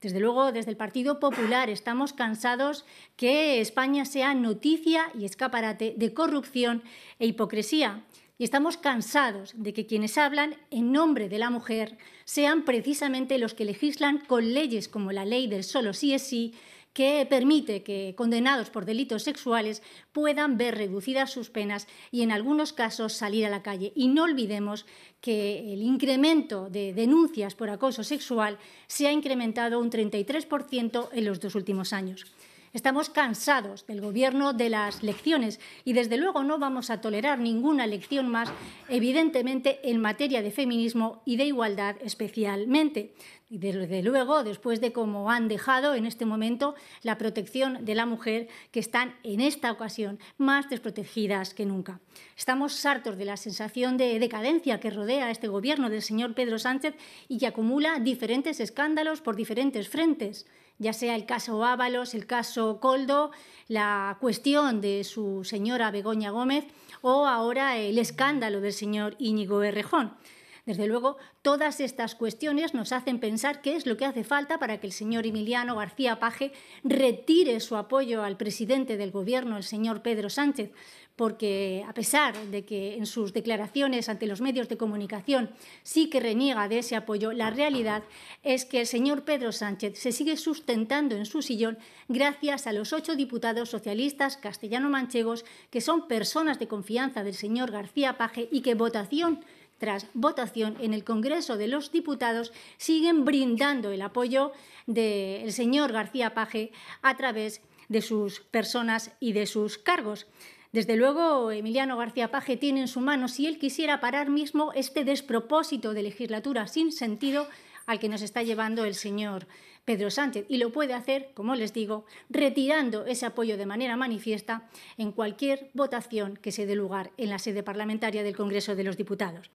Desde luego, desde el Partido Popular estamos cansados que España sea noticia y escaparate de corrupción e hipocresía. Y estamos cansados de que quienes hablan en nombre de la mujer sean precisamente los que legislan con leyes como la ley del solo sí es sí, que permite que condenados por delitos sexuales puedan ver reducidas sus penas y en algunos casos salir a la calle. Y no olvidemos que el incremento de denuncias por acoso sexual se ha incrementado un 33% en los dos últimos años. Estamos cansados del gobierno de las lecciones y desde luego no vamos a tolerar ninguna lección más, evidentemente en materia de feminismo y de igualdad especialmente. Y desde luego, después de cómo han dejado en este momento la protección de la mujer, que están en esta ocasión más desprotegidas que nunca. Estamos hartos de la sensación de decadencia que rodea este gobierno del señor Pedro Sánchez y que acumula diferentes escándalos por diferentes frentes ya sea el caso Ábalos, el caso Coldo, la cuestión de su señora Begoña Gómez o ahora el escándalo del señor Íñigo Errejón. Desde luego, todas estas cuestiones nos hacen pensar qué es lo que hace falta para que el señor Emiliano García Paje retire su apoyo al presidente del Gobierno, el señor Pedro Sánchez, porque a pesar de que en sus declaraciones ante los medios de comunicación sí que reniega de ese apoyo, la realidad es que el señor Pedro Sánchez se sigue sustentando en su sillón gracias a los ocho diputados socialistas castellano-manchegos que son personas de confianza del señor García Paje y que votación tras votación en el Congreso de los Diputados, siguen brindando el apoyo del señor García Paje a través de sus personas y de sus cargos. Desde luego, Emiliano García Paje tiene en su mano, si él quisiera parar mismo, este despropósito de legislatura sin sentido al que nos está llevando el señor Pedro Sánchez. Y lo puede hacer, como les digo, retirando ese apoyo de manera manifiesta en cualquier votación que se dé lugar en la sede parlamentaria del Congreso de los Diputados.